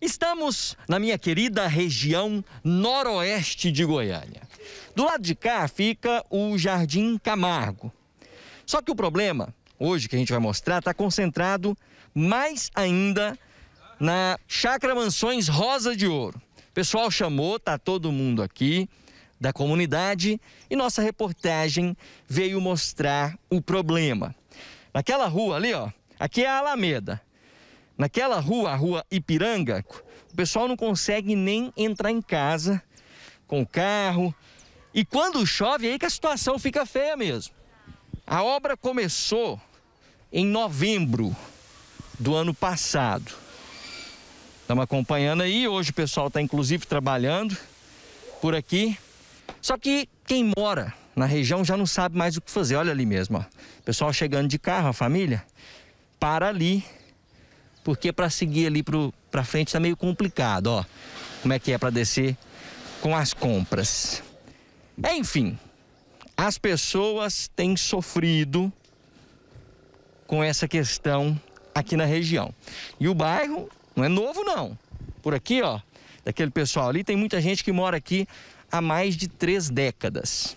Estamos na minha querida região noroeste de Goiânia. Do lado de cá fica o Jardim Camargo. Só que o problema, hoje que a gente vai mostrar, está concentrado mais ainda na Chácara Mansões Rosa de Ouro. O pessoal chamou, está todo mundo aqui da comunidade e nossa reportagem veio mostrar o problema. Naquela rua ali, ó, aqui é a Alameda. Naquela rua, a rua Ipiranga, o pessoal não consegue nem entrar em casa com o carro. E quando chove, é aí que a situação fica feia mesmo. A obra começou em novembro do ano passado. Estamos acompanhando aí, hoje o pessoal está inclusive trabalhando por aqui. Só que quem mora na região já não sabe mais o que fazer. Olha ali mesmo, ó. pessoal chegando de carro, a família, para ali porque para seguir ali para frente está meio complicado, ó. Como é que é para descer com as compras. Enfim, as pessoas têm sofrido com essa questão aqui na região. E o bairro não é novo não. Por aqui, ó, daquele pessoal ali, tem muita gente que mora aqui há mais de três décadas.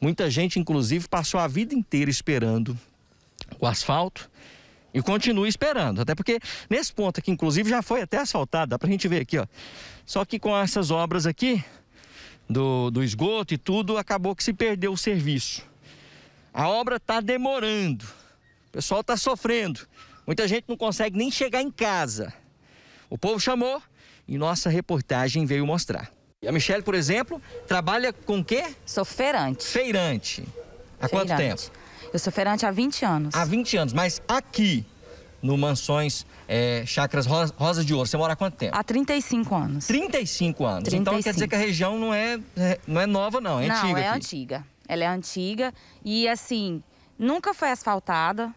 Muita gente, inclusive, passou a vida inteira esperando o asfalto e continue esperando, até porque nesse ponto aqui, inclusive, já foi até asfaltado, dá pra gente ver aqui, ó. Só que com essas obras aqui, do, do esgoto e tudo, acabou que se perdeu o serviço. A obra está demorando, o pessoal está sofrendo, muita gente não consegue nem chegar em casa. O povo chamou e nossa reportagem veio mostrar. E a Michelle, por exemplo, trabalha com o quê? Sou feirante. Feirante. Há feirante. quanto tempo? Eu sou feirante há 20 anos. Há 20 anos, mas aqui no Mansões é, Chacras Rosa, Rosa de Ouro. Você mora há quanto tempo? Há 35 anos. 35 anos. 35. Então quer dizer que a região não é, é, não é nova, não, é não, antiga. Não, é aqui. antiga. Ela é antiga e, assim, nunca foi asfaltada.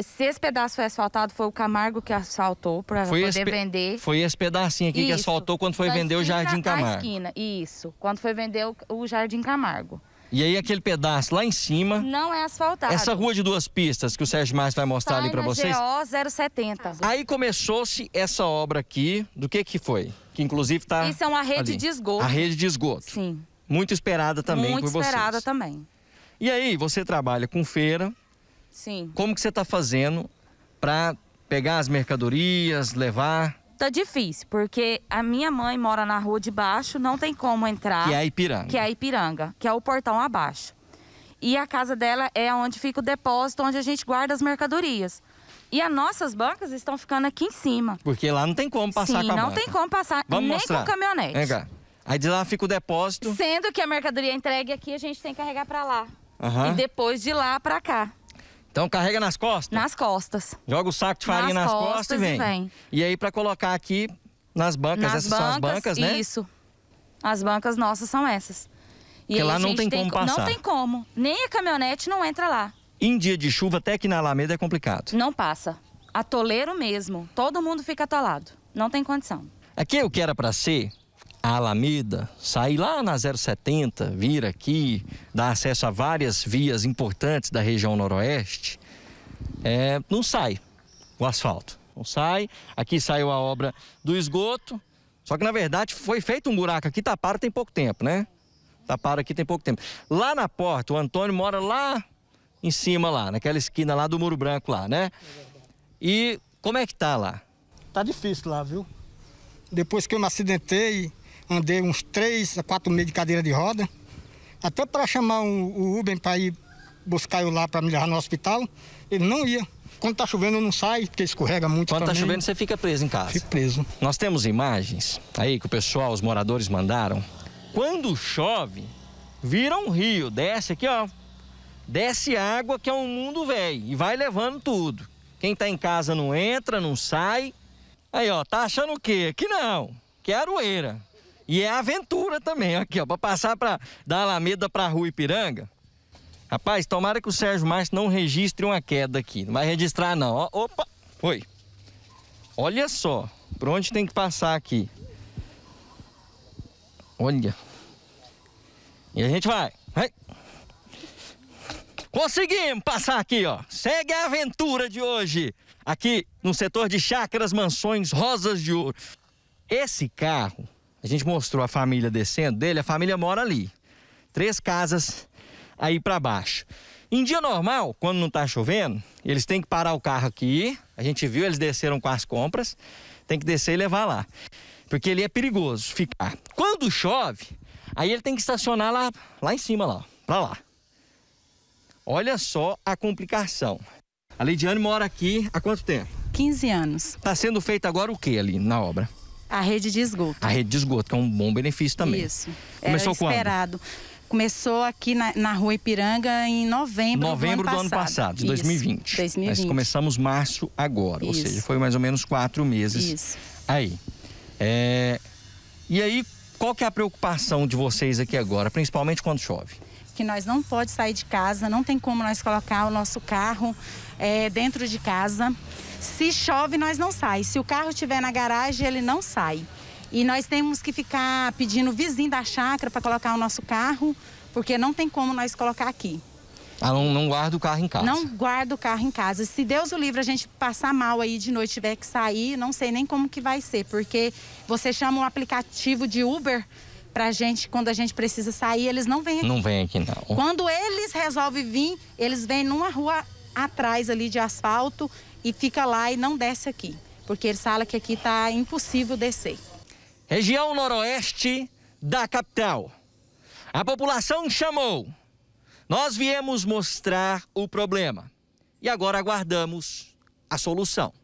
Se esse pedaço foi asfaltado, foi o Camargo que asfaltou para poder esse, vender. Foi esse pedacinho aqui isso. que asfaltou quando foi na vender o Jardim Camargo. Na esquina, isso. Quando foi vender o, o Jardim Camargo. E aí aquele pedaço lá em cima. Não é asfaltado. Essa rua de duas pistas que o Sérgio Marques vai mostrar Sai ali para vocês. GO 070. Aí começou-se essa obra aqui. Do que que foi? Que inclusive está. Isso é uma rede ali. de esgoto. A rede de esgoto. Sim. Muito esperada também Muito por vocês. Muito esperada também. E aí, você trabalha com feira. Sim. Como que você está fazendo para pegar as mercadorias, levar? tá difícil, porque a minha mãe mora na rua de baixo, não tem como entrar. Que é a Ipiranga. Que é a Ipiranga, que é o portão abaixo. E a casa dela é onde fica o depósito, onde a gente guarda as mercadorias. E as nossas bancas estão ficando aqui em cima. Porque lá não tem como passar Sim, com a não banca. tem como passar, Vamos nem mostrar. com caminhonete. Vem cá. Aí de lá fica o depósito. Sendo que a mercadoria é entregue aqui, a gente tem que carregar para lá. Uhum. E depois de lá para cá. Então carrega nas costas? Nas costas. Joga o saco de farinha nas, nas costas, costas, e vem. E, vem. e aí para colocar aqui nas bancas, nas essas bancas, são as bancas, né? Isso. As bancas nossas são essas. E Porque lá não tem, tem como passar. Não tem como. Nem a caminhonete não entra lá. Em dia de chuva, até aqui na Alameda é complicado. Não passa. Atoleiro mesmo. Todo mundo fica atolado. Não tem condição. Aqui é o que era para ser a Alameda, sair lá na 070, vir aqui, dar acesso a várias vias importantes da região noroeste, é, não sai o asfalto. Não sai. Aqui saiu a obra do esgoto. Só que, na verdade, foi feito um buraco aqui, taparam tem pouco tempo, né? Taparam aqui tem pouco tempo. Lá na porta, o Antônio mora lá em cima, lá, naquela esquina lá do Muro Branco, lá, né? E como é que tá lá? Tá difícil lá, viu? Depois que eu me acidentei, andei uns três a quatro meses de cadeira de roda. Até para chamar um, o Uber para ir buscar eu lá para me levar no hospital, ele não ia. Quando está chovendo, não sai porque escorrega muito. Quando está chovendo, você fica preso em casa? Fico preso. Nós temos imagens aí que o pessoal, os moradores mandaram. Quando chove, vira um rio, desce aqui, ó. Desce água que é um mundo velho e vai levando tudo. Quem está em casa não entra, não sai. Aí, ó, tá achando o quê? Que não, que é aroeira. E é aventura também, aqui, ó, para passar pra, da Alameda para Rua Ipiranga. Rapaz, tomara que o Sérgio Márcio não registre uma queda aqui. Não vai registrar, não. Ó, opa! Foi. Olha só, por onde tem que passar aqui. Olha. E a gente vai. vai. Conseguimos passar aqui, ó. Segue a aventura de hoje. Aqui no setor de chácaras, mansões, rosas de ouro. Esse carro a gente mostrou a família descendo dele, a família mora ali. Três casas aí para baixo. Em dia normal, quando não tá chovendo, eles têm que parar o carro aqui. A gente viu, eles desceram com as compras. Tem que descer e levar lá. Porque ele é perigoso ficar. Quando chove, aí ele tem que estacionar lá, lá em cima, lá, para lá. Olha só a complicação. A Lidiane mora aqui há quanto tempo? 15 anos. Está sendo feito agora o que ali na obra? A rede de esgoto. A rede de esgoto, que é um bom benefício também. Isso. Começou Era esperado. Quando? Começou aqui na, na, rua Ipiranga em novembro, novembro do ano passado. Do ano passado de 2020. Isso, 2020. Nós começamos março agora, Isso. ou seja, foi mais ou menos quatro meses Isso. aí. É... E aí, qual que é a preocupação de vocês aqui agora, principalmente quando chove? que nós não pode sair de casa, não tem como nós colocar o nosso carro é, dentro de casa. Se chove, nós não sai. Se o carro estiver na garagem, ele não sai. E nós temos que ficar pedindo o vizinho da chácara para colocar o nosso carro, porque não tem como nós colocar aqui. Ah, não, não guarda o carro em casa. Não guarda o carro em casa. Se Deus o livre, a gente passar mal aí de noite, tiver que sair, não sei nem como que vai ser, porque você chama um aplicativo de Uber, pra gente, quando a gente precisa sair, eles não vêm aqui. Não vêm aqui, não. Quando eles resolvem vir, eles vêm numa rua atrás ali de asfalto e fica lá e não desce aqui. Porque eles falam que aqui tá impossível descer. Região noroeste da capital. A população chamou. Nós viemos mostrar o problema e agora aguardamos a solução.